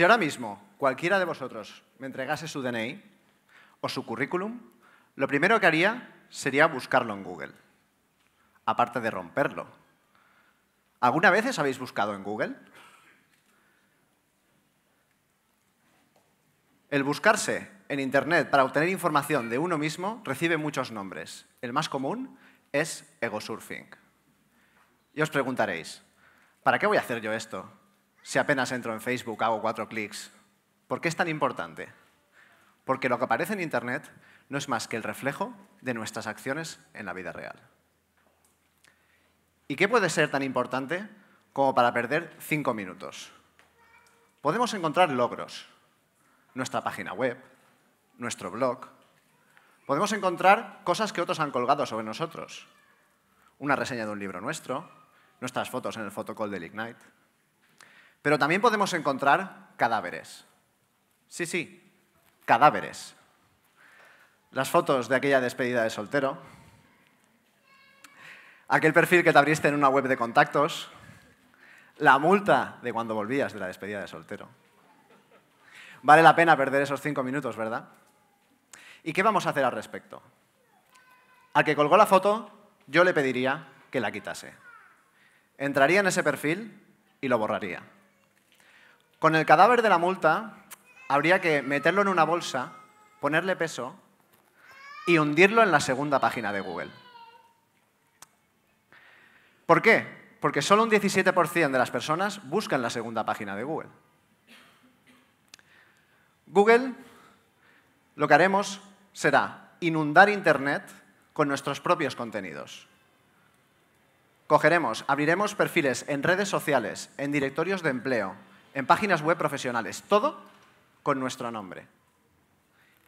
Si ahora mismo cualquiera de vosotros me entregase su DNI o su currículum, lo primero que haría sería buscarlo en Google, aparte de romperlo. ¿Alguna vez habéis buscado en Google? El buscarse en Internet para obtener información de uno mismo recibe muchos nombres. El más común es Egosurfing Y os preguntaréis, ¿para qué voy a hacer yo esto? si apenas entro en Facebook, hago cuatro clics? ¿Por qué es tan importante? Porque lo que aparece en Internet no es más que el reflejo de nuestras acciones en la vida real. ¿Y qué puede ser tan importante como para perder cinco minutos? Podemos encontrar logros. Nuestra página web, nuestro blog. Podemos encontrar cosas que otros han colgado sobre nosotros. Una reseña de un libro nuestro, nuestras fotos en el photocall del Ignite. Pero también podemos encontrar cadáveres. Sí, sí, cadáveres. Las fotos de aquella despedida de soltero, aquel perfil que te abriste en una web de contactos, la multa de cuando volvías de la despedida de soltero. Vale la pena perder esos cinco minutos, ¿verdad? ¿Y qué vamos a hacer al respecto? Al que colgó la foto, yo le pediría que la quitase. Entraría en ese perfil y lo borraría. Con el cadáver de la multa habría que meterlo en una bolsa, ponerle peso y hundirlo en la segunda página de Google. ¿Por qué? Porque solo un 17% de las personas buscan la segunda página de Google. Google, lo que haremos será inundar Internet con nuestros propios contenidos. Cogeremos, abriremos perfiles en redes sociales, en directorios de empleo, en páginas web profesionales, todo con nuestro nombre.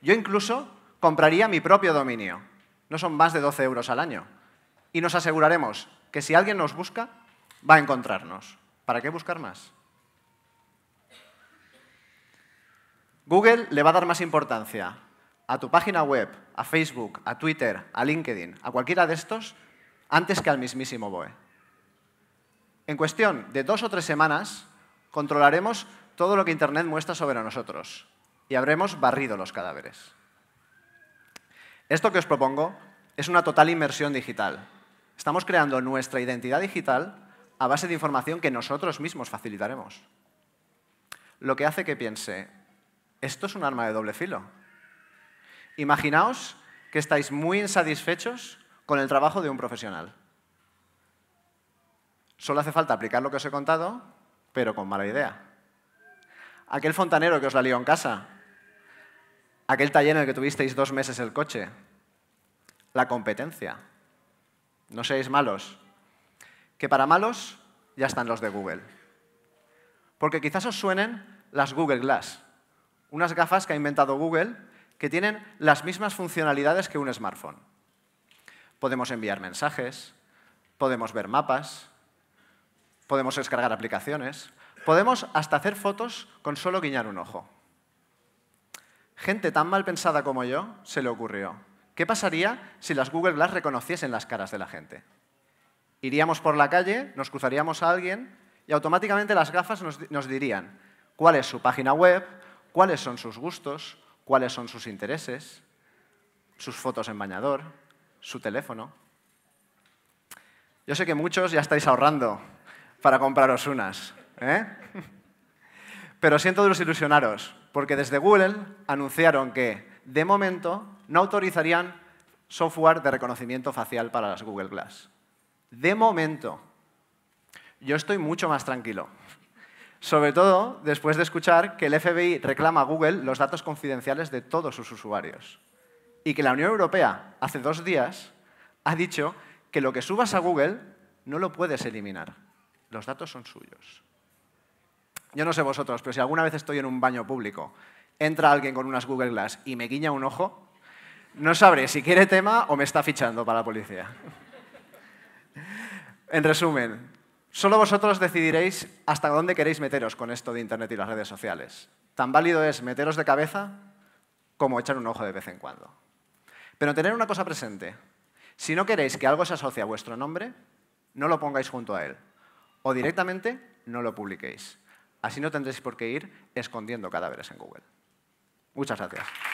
Yo incluso compraría mi propio dominio, no son más de 12 euros al año, y nos aseguraremos que si alguien nos busca, va a encontrarnos. ¿Para qué buscar más? Google le va a dar más importancia a tu página web, a Facebook, a Twitter, a LinkedIn, a cualquiera de estos, antes que al mismísimo BOE. En cuestión de dos o tres semanas, controlaremos todo lo que Internet muestra sobre nosotros y habremos barrido los cadáveres. Esto que os propongo es una total inmersión digital. Estamos creando nuestra identidad digital a base de información que nosotros mismos facilitaremos. Lo que hace que piense, esto es un arma de doble filo. Imaginaos que estáis muy insatisfechos con el trabajo de un profesional. Solo hace falta aplicar lo que os he contado pero con mala idea. Aquel fontanero que os la lió en casa, aquel taller en el que tuvisteis dos meses el coche, la competencia. No seáis malos, que para malos ya están los de Google. Porque quizás os suenen las Google Glass, unas gafas que ha inventado Google que tienen las mismas funcionalidades que un smartphone. Podemos enviar mensajes, podemos ver mapas, podemos descargar aplicaciones, podemos hasta hacer fotos con solo guiñar un ojo. Gente tan mal pensada como yo se le ocurrió, ¿qué pasaría si las Google Glass reconociesen las caras de la gente? Iríamos por la calle, nos cruzaríamos a alguien y automáticamente las gafas nos, nos dirían cuál es su página web, cuáles son sus gustos, cuáles son sus intereses, sus fotos en bañador, su teléfono. Yo sé que muchos ya estáis ahorrando para compraros unas. ¿eh? Pero siento de desilusionaros, porque desde Google anunciaron que, de momento, no autorizarían software de reconocimiento facial para las Google Glass. De momento. Yo estoy mucho más tranquilo. Sobre todo después de escuchar que el FBI reclama a Google los datos confidenciales de todos sus usuarios. Y que la Unión Europea, hace dos días, ha dicho que lo que subas a Google no lo puedes eliminar. Los datos son suyos. Yo no sé vosotros, pero si alguna vez estoy en un baño público, entra alguien con unas Google Glass y me guiña un ojo, no sabré si quiere tema o me está fichando para la policía. en resumen, solo vosotros decidiréis hasta dónde queréis meteros con esto de Internet y las redes sociales. Tan válido es meteros de cabeza como echar un ojo de vez en cuando. Pero tener una cosa presente, si no queréis que algo se asocie a vuestro nombre, no lo pongáis junto a él, o directamente no lo publiquéis. Así no tendréis por qué ir escondiendo cadáveres en Google. Muchas gracias.